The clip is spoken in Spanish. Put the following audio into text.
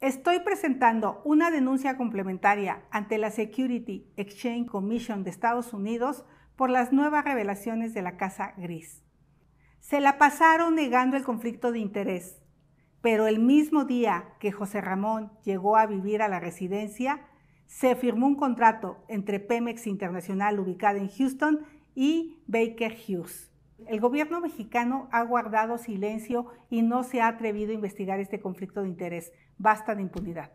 Estoy presentando una denuncia complementaria ante la Security Exchange Commission de Estados Unidos por las nuevas revelaciones de la Casa Gris. Se la pasaron negando el conflicto de interés, pero el mismo día que José Ramón llegó a vivir a la residencia, se firmó un contrato entre Pemex Internacional ubicada en Houston y Baker Hughes el gobierno mexicano ha guardado silencio y no se ha atrevido a investigar este conflicto de interés. Basta de impunidad.